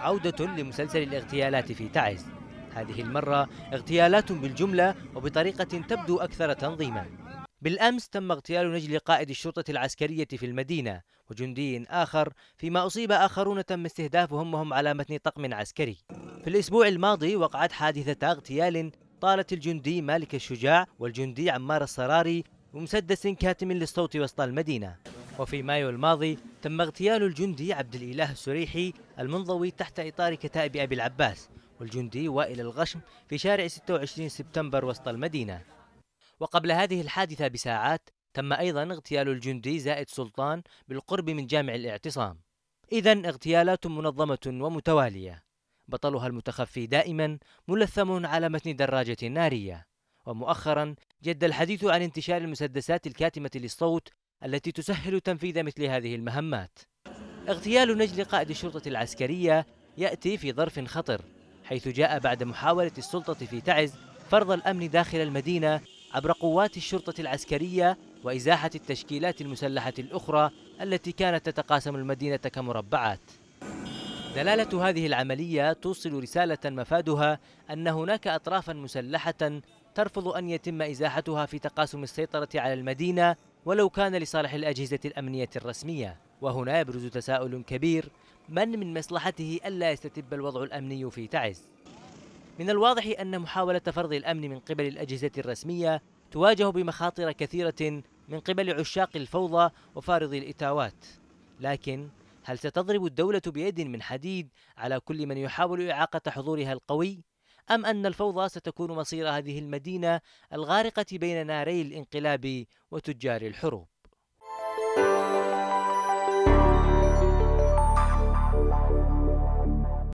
عودة لمسلسل الاغتيالات في تعز هذه المرة اغتيالات بالجملة وبطريقة تبدو أكثر تنظيما بالأمس تم اغتيال نجل قائد الشرطة العسكرية في المدينة وجندي آخر فيما أصيب آخرون تم استهدافهم وهم على متن طقم عسكري في الأسبوع الماضي وقعت حادثة اغتيال طالت الجندي مالك الشجاع والجندي عمار الصراري بمسدس كاتم للصوت وسط المدينة وفي مايو الماضي تم اغتيال الجندي عبد الإله السريحي المنضوي تحت إطار كتائب أبي العباس والجندي وائل الغشم في شارع 26 سبتمبر وسط المدينة وقبل هذه الحادثة بساعات تم أيضا اغتيال الجندي زائد سلطان بالقرب من جامع الاعتصام إذا اغتيالات منظمة ومتوالية بطلها المتخفي دائما ملثم على متن دراجة نارية ومؤخرا جد الحديث عن انتشار المسدسات الكاتمة للصوت التي تسهل تنفيذ مثل هذه المهمات اغتيال نجل قائد الشرطة العسكرية يأتي في ظرف خطر حيث جاء بعد محاولة السلطة في تعز فرض الأمن داخل المدينة عبر قوات الشرطة العسكرية وإزاحة التشكيلات المسلحة الأخرى التي كانت تتقاسم المدينة كمربعات دلالة هذه العملية توصل رسالة مفادها أن هناك أطرافا مسلحة ترفض أن يتم إزاحتها في تقاسم السيطرة على المدينة ولو كان لصالح الأجهزة الأمنية الرسمية وهنا يبرز تساؤل كبير من من مصلحته ألا يستتب الوضع الأمني في تعز من الواضح أن محاولة فرض الأمن من قبل الأجهزة الرسمية تواجه بمخاطر كثيرة من قبل عشاق الفوضى وفارضي الإتاوات لكن هل ستضرب الدولة بيد من حديد على كل من يحاول إعاقة حضورها القوي؟ أم أن الفوضى ستكون مصير هذه المدينة الغارقة بين ناري الانقلاب وتجار الحروب